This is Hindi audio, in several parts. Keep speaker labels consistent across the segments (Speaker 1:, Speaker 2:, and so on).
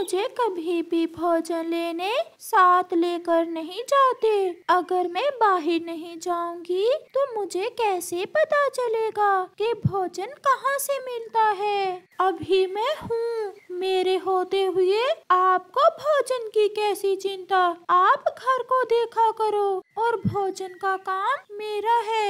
Speaker 1: मुझे कभी भी भोजन लेने साथ लेकर नहीं जाते अगर मैं बाहर नहीं जाऊंगी तो मुझे कैसे पता चलेगा कि भोजन कहाँ से मिलता है अभी मैं हूँ मेरे होते हुए आपको भोजन की कैसी चिंता आप घर को देखा करो भोजन का काम मेरा है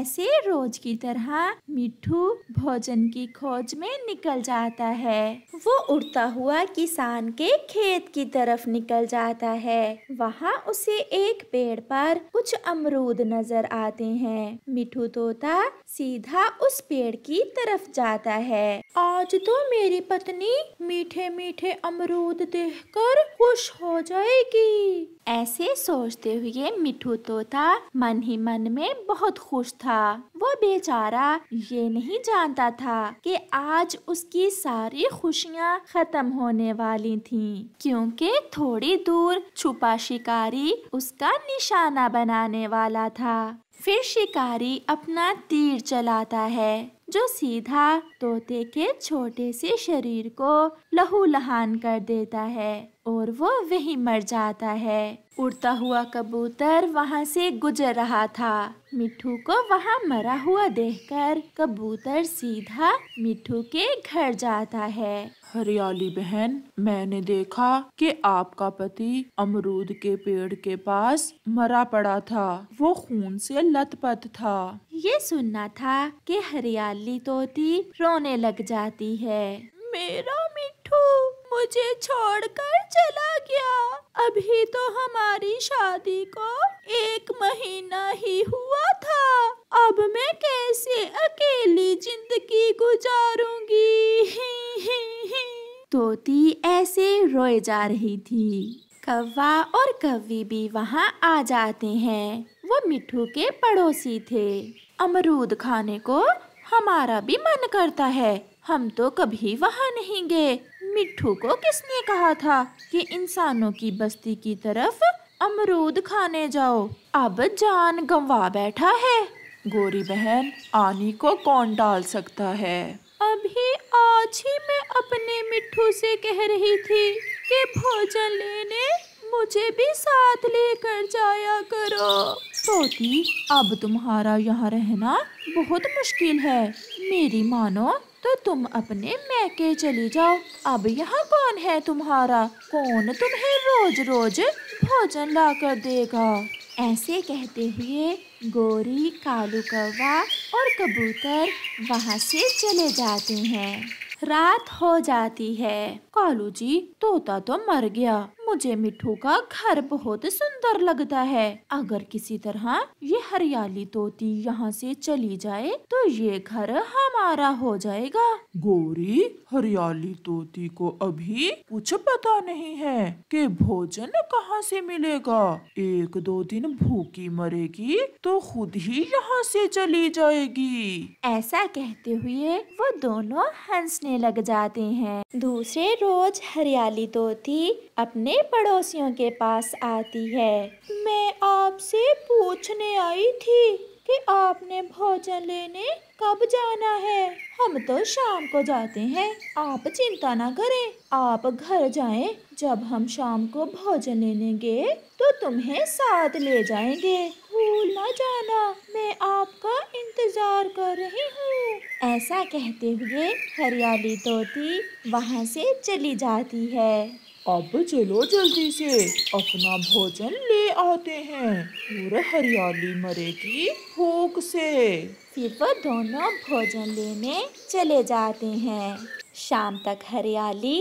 Speaker 1: ऐसे रोज की तरह मिठू भोजन की खोज में निकल जाता है वो उड़ता हुआ किसान के खेत की तरफ निकल जाता है वहाँ उसे एक पेड़ पर कुछ अमरूद नजर आते हैं मिठू तोता सीधा उस पेड़ की तरफ जाता है आज तो मेरी पत्नी मीठे मीठे अमरूद देखकर खुश हो जाएगी ऐसे सोचते हुए मिठू तोता मन ही मन में बहुत खुश था वो बेचारा ये नहीं जानता था कि आज उसकी सारी खुशियाँ खत्म होने वाली थीं क्योंकि थोड़ी दूर छुपा शिकारी उसका निशाना बनाने वाला था फिर शिकारी अपना तीर चलाता है जो सीधा तोते के छोटे से शरीर को लहू लहान कर देता है और वो वहीं मर जाता है उड़ता हुआ कबूतर वहाँ से गुजर रहा था मिठू को वहाँ मरा हुआ देखकर कबूतर सीधा मिठू के घर जाता है हरियाली बहन मैंने देखा कि आपका पति अमरूद के पेड़ के पास मरा पड़ा था वो खून से लथपथ था ये सुनना था कि हरियाली तोती रोने लग जाती है मेरा मिठू मुझे छोड़कर चला गया अभी तो हमारी शादी को एक महीना ही हुआ था अब मैं कैसे अकेली जिंदगी गुजारूंगी ही ही। तोती ऐसे रोए जा रही थी कौवा और कव्वी भी वहाँ आ जाते हैं वो मिठू के पड़ोसी थे अमरूद खाने को हमारा भी मन करता है हम तो कभी वहाँ नहीं गए मिठू को किसने कहा था कि इंसानों की बस्ती की तरफ अमरूद खाने जाओ अब जान गंवा बैठा है गोरी बहन आनी को कौन डाल सकता है अभी आज ही मैं अपने मिट्ठू से कह रही थी कि भोजन लेने मुझे भी साथ लेकर जाया करो तोती अब तुम्हारा यहाँ रहना बहुत मुश्किल है मेरी मानो तो तुम अपने मैके चली जाओ अब यहाँ कौन है तुम्हारा कौन तुम्हें रोज रोज भोजन ला कर देगा ऐसे कहते हुए गोरी कालू कौवा और कबूतर वहाँ से चले जाते हैं रात हो जाती है कालू जी तोता तो मर गया मुझे मिठू का घर बहुत सुंदर लगता है अगर किसी तरह ये हरियाली तोती यहाँ से चली जाए तो ये घर हमारा हो जाएगा गोरी हरियाली तोती को अभी कुछ पता नहीं है कि भोजन कहाँ से मिलेगा एक दो दिन भूखी मरेगी तो खुद ही यहाँ से चली जाएगी ऐसा कहते हुए वो दोनों हंसने लग जाते हैं दूसरे रोज हरियाली तोती अपने पड़ोसियों के पास आती है मैं आपसे पूछने आई थी कि आपने भोजन लेने कब जाना है हम तो शाम को जाते हैं आप चिंता ना करें आप घर जाएं जब हम शाम को भोजन लेने गए तो तुम्हें साथ ले जाएंगे भूल ना जाना मैं आपका इंतजार कर रही हूँ ऐसा कहते हुए हरियाली तोती वहाँ से चली जाती है अब चलो जल्दी से अपना भोजन ले आते हैं पूरे हरियाली मरेगी भूख से फिर वो दोनों भोजन लेने चले जाते हैं शाम तक हरियाली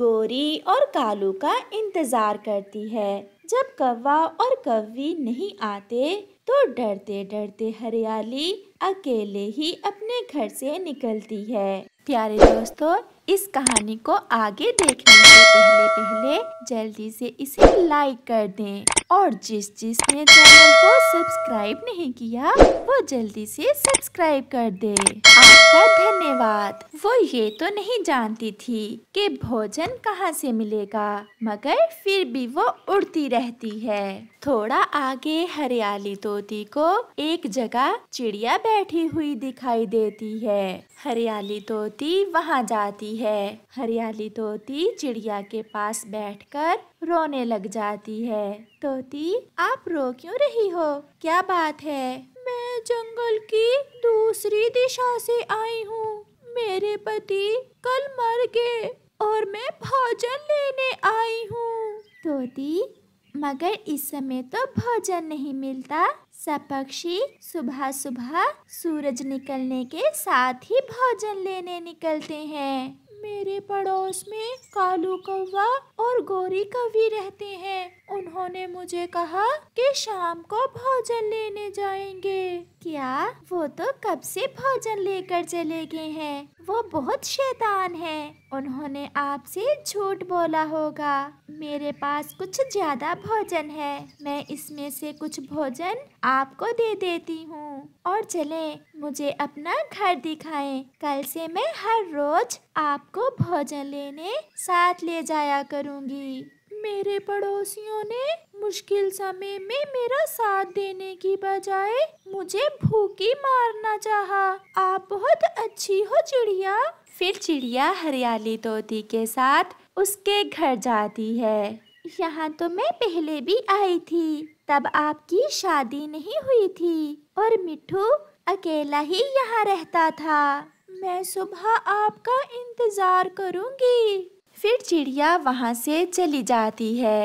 Speaker 1: गोरी और कालू का इंतजार करती है जब कौवा और कौवी नहीं आते तो डरते डरते हरियाली अकेले ही अपने घर से निकलती है प्यारे दोस्तों इस कहानी को आगे देखने से पहले पहले जल्दी से इसे लाइक कर दें और जिस जिसने चैनल को सब्सक्राइब नहीं किया वो जल्दी से सब्सक्राइब कर दे आपका धन्यवाद वो ये तो नहीं जानती थी कि भोजन कहाँ से मिलेगा मगर फिर भी वो उड़ती रहती है थोड़ा आगे हरियाली तोती को एक जगह चिड़िया बैठी हुई दिखाई देती है हरियाली तोती वहाँ जाती जाती है हरियाली तोती चिड़िया के पास बैठकर रोने लग जाती है तोती आप रो क्यों रही हो क्या बात है मैं जंगल की दूसरी दिशा से आई हूँ मेरे पति कल मर गए और मैं भोजन लेने आई हूँ तोती मगर इस समय तो भोजन नहीं मिलता सब पक्षी सुबह सुबह सूरज निकलने के साथ ही भोजन लेने निकलते हैं मेरे पड़ोस में कालू कौवा और गोरी कवि रहते हैं उन्होंने मुझे कहा कि शाम को भोजन लेने जाएंगे क्या वो तो कब से भोजन लेकर चले गए हैं वो बहुत शैतान है उन्होंने आपसे झूठ बोला होगा मेरे पास कुछ ज्यादा भोजन है मैं इसमें से कुछ भोजन आपको दे देती हूँ और चले मुझे अपना घर दिखाएं। कल से मैं हर रोज आपको भोजन लेने साथ ले जाया करूँगी मेरे पड़ोसियों ने मुश्किल समय में मेरा साथ देने की बजाय मुझे भूखी मारना चाहा। आप बहुत अच्छी हो चिड़िया फिर चिड़िया हरियाली तोती के साथ उसके घर जाती है यहाँ तो मैं पहले भी आई थी तब आपकी शादी नहीं हुई थी और मिठू अकेला ही यहाँ रहता था मैं सुबह आपका इंतज़ार करूँगी फिर चिड़िया वहाँ से चली जाती है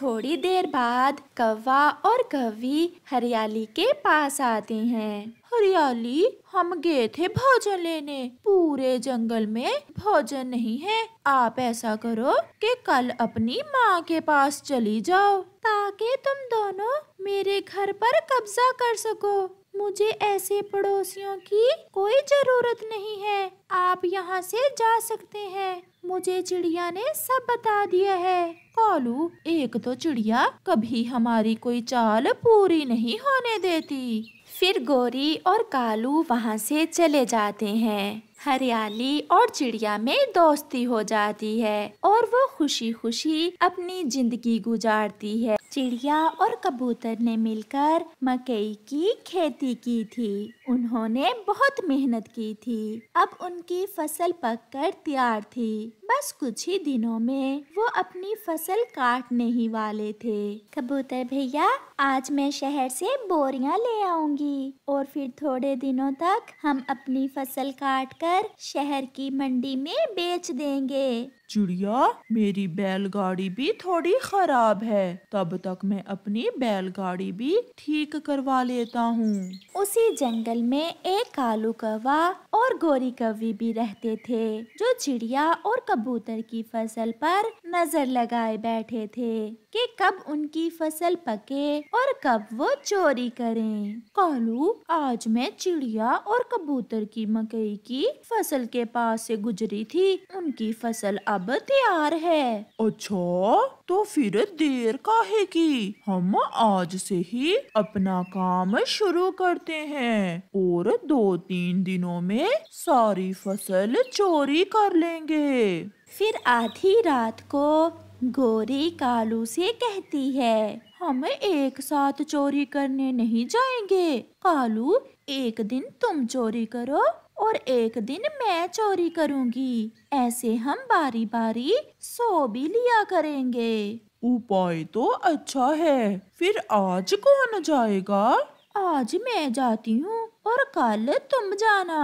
Speaker 1: थोड़ी देर बाद कौवा और कवी हरियाली के पास आते हैं हरियाली हम गए थे भोजन लेने पूरे जंगल में भोजन नहीं है आप ऐसा करो कि कल अपनी माँ के पास चली जाओ ताकि तुम दोनों मेरे घर पर कब्जा कर सको मुझे ऐसे पड़ोसियों की कोई जरूरत नहीं है आप यहाँ से जा सकते हैं मुझे चिड़िया ने सब बता दिया है कालू एक तो चिड़िया कभी हमारी कोई चाल पूरी नहीं होने देती फिर गोरी और कालू वहाँ से चले जाते हैं हरियाली और चिड़िया में दोस्ती हो जाती है और वो खुशी खुशी अपनी जिंदगी गुजारती है चिड़िया और कबूतर ने मिलकर मकई की खेती की थी उन्होंने बहुत मेहनत की थी अब उनकी फसल पककर तैयार थी बस कुछ ही दिनों में वो अपनी फसल काटने ही वाले थे कबूतर भैया आज मैं शहर से बोरियां ले आऊंगी और फिर थोड़े दिनों तक हम अपनी फसल काट कर शहर की मंडी में बेच देंगे चिड़िया मेरी बैलगाड़ी भी थोड़ी खराब है तब तक मैं अपनी बैलगाड़ी भी ठीक करवा लेता हूँ उसी जंगल में एक कालू कवा और गोरी कवि भी रहते थे जो चिड़िया और कबूतर की फसल पर नजर लगाए बैठे थे कि कब उनकी फसल पके और कब वो चोरी करें कालू आज मैं चिड़िया और कबूतर की मकई की फसल के पास से गुजरी थी उनकी फसल आ अब तैयार है अच्छा तो फिर देर का है कि हम आज से ही अपना काम शुरू करते हैं और दो तीन दिनों में सारी फसल चोरी कर लेंगे फिर आधी रात को गोरी कालू से कहती है हम एक साथ चोरी करने नहीं जाएंगे कालू एक दिन तुम चोरी करो और एक दिन मैं चोरी करूंगी ऐसे हम बारी बारी सो भी लिया करेंगे उपाय तो अच्छा है फिर आज कौन जाएगा आज मैं जाती हूँ और कल तुम जाना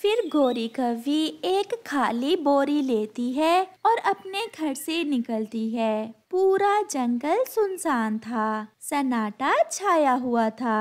Speaker 1: फिर गोरी कवि एक खाली बोरी लेती है और अपने घर से निकलती है पूरा जंगल सुनसान था सन्नाटा छाया हुआ था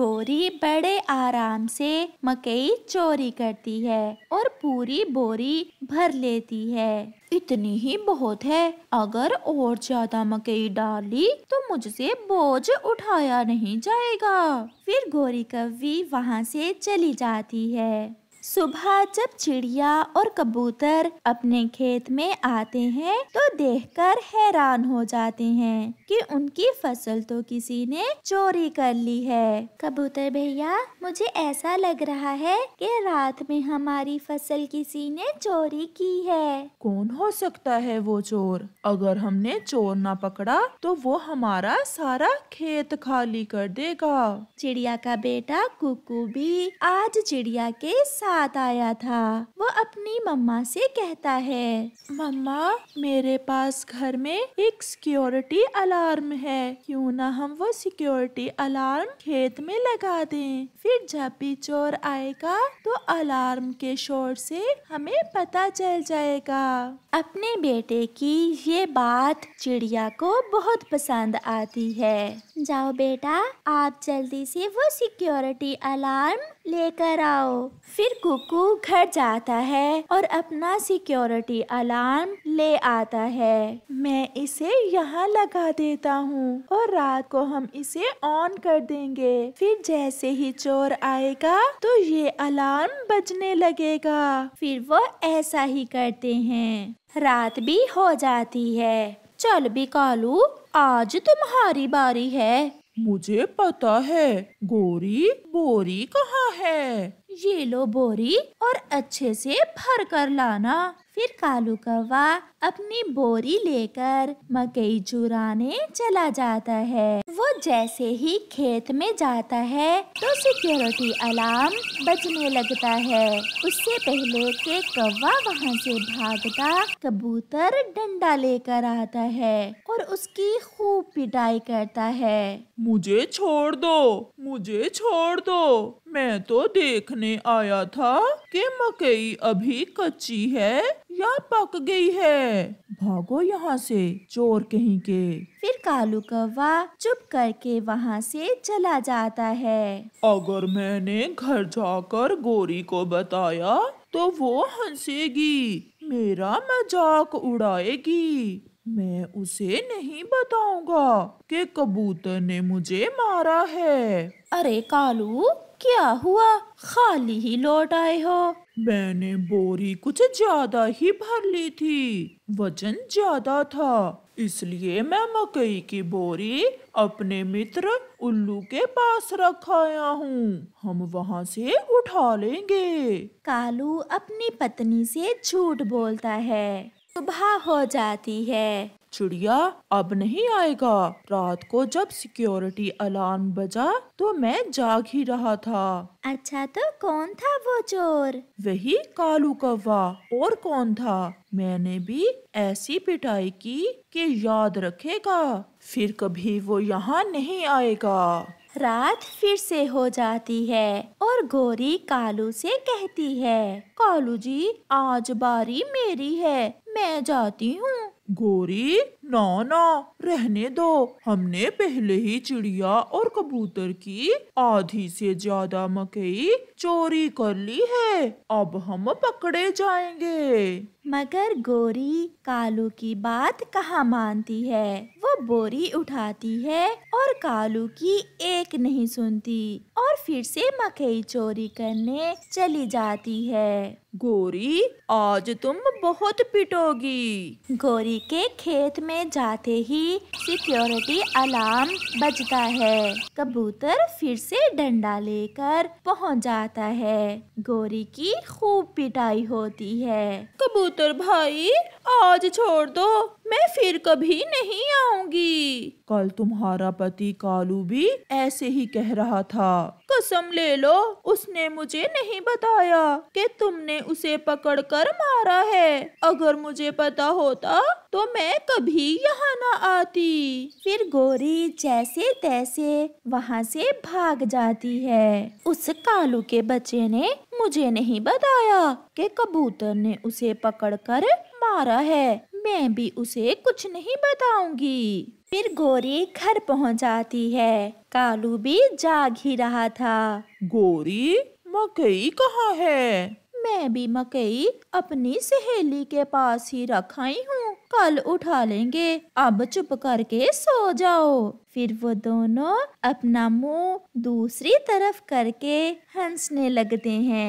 Speaker 1: गोरी बड़े आराम से मकई चोरी करती है और पूरी बोरी भर लेती है इतनी ही बहुत है अगर और ज्यादा मकई डाली तो मुझसे बोझ उठाया नहीं जाएगा फिर गोरी कवि वहाँ से चली जाती है सुबह जब चिड़िया और कबूतर अपने खेत में आते हैं तो देखकर हैरान हो जाते हैं कि उनकी फसल तो किसी ने चोरी कर ली है कबूतर भैया मुझे ऐसा लग रहा है कि रात में हमारी फसल किसी ने चोरी की है कौन हो सकता है वो चोर अगर हमने चोर ना पकड़ा तो वो हमारा सारा खेत खाली कर देगा चिड़िया का बेटा कुकू भी आज चिड़िया के साथ साथ आया था वो अपनी मम्मा से कहता है मम्मा मेरे पास घर में एक सिक्योरिटी अलार्म है क्यों ना हम वो सिक्योरिटी अलार्म खेत में लगा दें फिर जब भी चोर आएगा तो अलार्म के शोर से हमें पता चल जाएगा अपने बेटे की ये बात चिड़िया को बहुत पसंद आती है जाओ बेटा आप जल्दी से वो सिक्योरिटी अलार्म लेकर आओ फिर कुकू घर जाता है और अपना सिक्योरिटी अलार्म ले आता है मैं इसे यहाँ लगा देता हूँ और रात को हम इसे ऑन कर देंगे फिर जैसे ही चोर आएगा तो ये अलार्म बजने लगेगा फिर वो ऐसा ही करते हैं रात भी हो जाती है चल भी कालू आज तुम्हारी बारी है मुझे पता है गोरी बोरी कहाँ है ये लो बोरी और अच्छे से भर कर लाना फिर कालू कौवा अपनी बोरी लेकर मकई चुराने चला जाता है वो जैसे ही खेत में जाता है तो सिक्योरिटी अलार्म बजने लगता है उससे पहले के कौवा वहाँ से भागता कबूतर डंडा लेकर आता है और उसकी खूब पिटाई करता है मुझे छोड़ दो मुझे छोड़ दो मैं तो देखने आया था कि मकई अभी कच्ची है या पक गई है भागो यहाँ से चोर कहीं के फिर कालू कौवा चुप करके वहाँ से चला जाता है अगर मैंने घर जाकर गोरी को बताया तो वो हंसेगी मेरा मजाक उड़ाएगी मैं उसे नहीं बताऊंगा कि कबूतर ने मुझे मारा है अरे कालू क्या हुआ खाली ही लौट आए हो मैंने बोरी कुछ ज्यादा ही भर ली थी वजन ज्यादा था इसलिए मैं मकई की बोरी अपने मित्र उल्लू के पास रखाया हूँ हम वहाँ से उठा लेंगे कालू अपनी पत्नी से झूठ बोलता है सुबह हो जाती है चिड़िया अब नहीं आएगा रात को जब सिक्योरिटी अलार्म बजा तो मैं जाग ही रहा था अच्छा तो कौन था वो चोर वही कालू कौवा और कौन था मैंने भी ऐसी पिटाई की कि याद रखेगा फिर कभी वो यहाँ नहीं आएगा रात फिर से हो जाती है और गोरी कालू से कहती है कालू जी आज बारी मेरी है मैं जाती हूँ गोरी ना ना रहने दो हमने पहले ही चिड़िया और कबूतर की आधी से ज्यादा मकई चोरी कर ली है अब हम पकड़े जाएंगे मगर गोरी कालू की बात कहाँ मानती है वो बोरी उठाती है और कालू की एक नहीं सुनती और फिर से मकई चोरी करने चली जाती है गोरी आज तुम बहुत पिटोगी गोरी के खेत में जाते ही सिक्योरिटी अलार्म बजता है कबूतर फिर से डंडा लेकर पहुंच जाता है गोरी की खूब पिटाई होती है कबूतर भाई आज छोड़ दो मैं फिर कभी नहीं आऊंगी कल तुम्हारा पति कालू भी ऐसे ही कह रहा था कसम ले लो उसने मुझे नहीं बताया कि तुमने उसे पकड़कर मारा है अगर मुझे पता होता तो मैं कभी यहाँ ना आती फिर गोरी जैसे तैसे वहाँ से भाग जाती है उस कालू के बच्चे ने मुझे नहीं बताया कि कबूतर ने उसे पकड़कर मारा है मैं भी उसे कुछ नहीं बताऊंगी फिर गोरी घर पहुंच जाती है कालू भी जाग ही रहा था गोरी मकई कहाँ है मैं भी मकई अपनी सहेली के पास ही रखाई हूँ कल उठा लेंगे अब चुप करके सो जाओ फिर वो दोनों अपना मुंह दूसरी तरफ करके हंसने लगते हैं